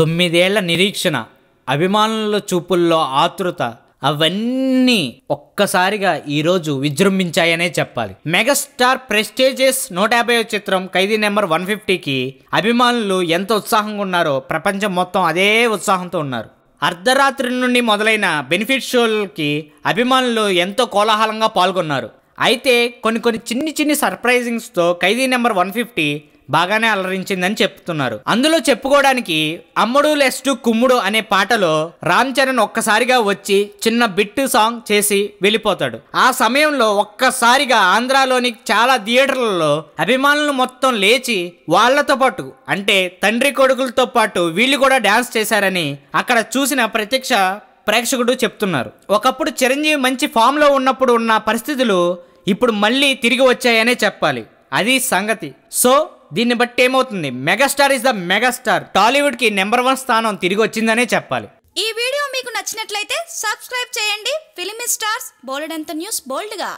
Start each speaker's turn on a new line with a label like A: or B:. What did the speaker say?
A: తొమ్మిదేళ్ల నిరీక్షణ అభిమానుల చూపుల్లో ఆతృత అవన్నీ ఒక్కసారిగా ఈరోజు విజృంభించాయనే చెప్పాలి మెగాస్టార్ ప్రెస్టేజియస్ నూట యాభై చిత్రం ఖైదీ నెంబర్ వన్ ఫిఫ్టీకి అభిమానులు ఎంత ఉత్సాహంగా ఉన్నారో ప్రపంచం మొత్తం అదే ఉత్సాహంతో ఉన్నారు అర్ధరాత్రి నుండి మొదలైన బెనిఫిట్ షోలకి అభిమానులు ఎంతో కోలాహలంగా పాల్గొన్నారు అయితే కొన్ని కొన్ని చిన్ని చిన్ని సర్ప్రైజింగ్స్తో ఖైదీ నెంబర్ వన్ ఫిఫ్టీ బాగానే అలరించిందని చెప్తున్నారు అందులో చెప్పుకోవడానికి అమ్ముడు లెస్ టు కుమ్ముడు అనే పాటలో రామ్ చరణ్ ఒక్కసారిగా వచ్చి చిన్న బిట్టు సాంగ్ చేసి వెళ్ళిపోతాడు ఆ సమయంలో ఒక్కసారిగా ఆంధ్రాలోని చాలా థియేటర్లలో అభిమానులు మొత్తం లేచి వాళ్లతో పాటు అంటే తండ్రి కొడుకులతో పాటు వీళ్ళు కూడా డాన్స్ చేశారని అక్కడ చూసిన ప్రత్యక్ష ప్రేక్షకుడు చెప్తున్నారు ఒకప్పుడు చిరంజీవి మంచి ఫామ్లో ఉన్నప్పుడు ఉన్న పరిస్థితులు ఇప్పుడు మళ్ళీ తిరిగి వచ్చాయనే చెప్పాలి అది సంగతి సో దీన్ని బట్టి ఏమవుతుంది megastar is the megastar Tollywood కి నెంబర్ వన్ స్థానం తిరిగి వచ్చిందనే చెప్పాలి ఈ వీడియో మీకు నచ్చినట్లయితే సబ్స్క్రైబ్ చేయండి ఫిలిం స్టార్స్ బోల్డ్ అంత న్యూస్ బోల్డ్గా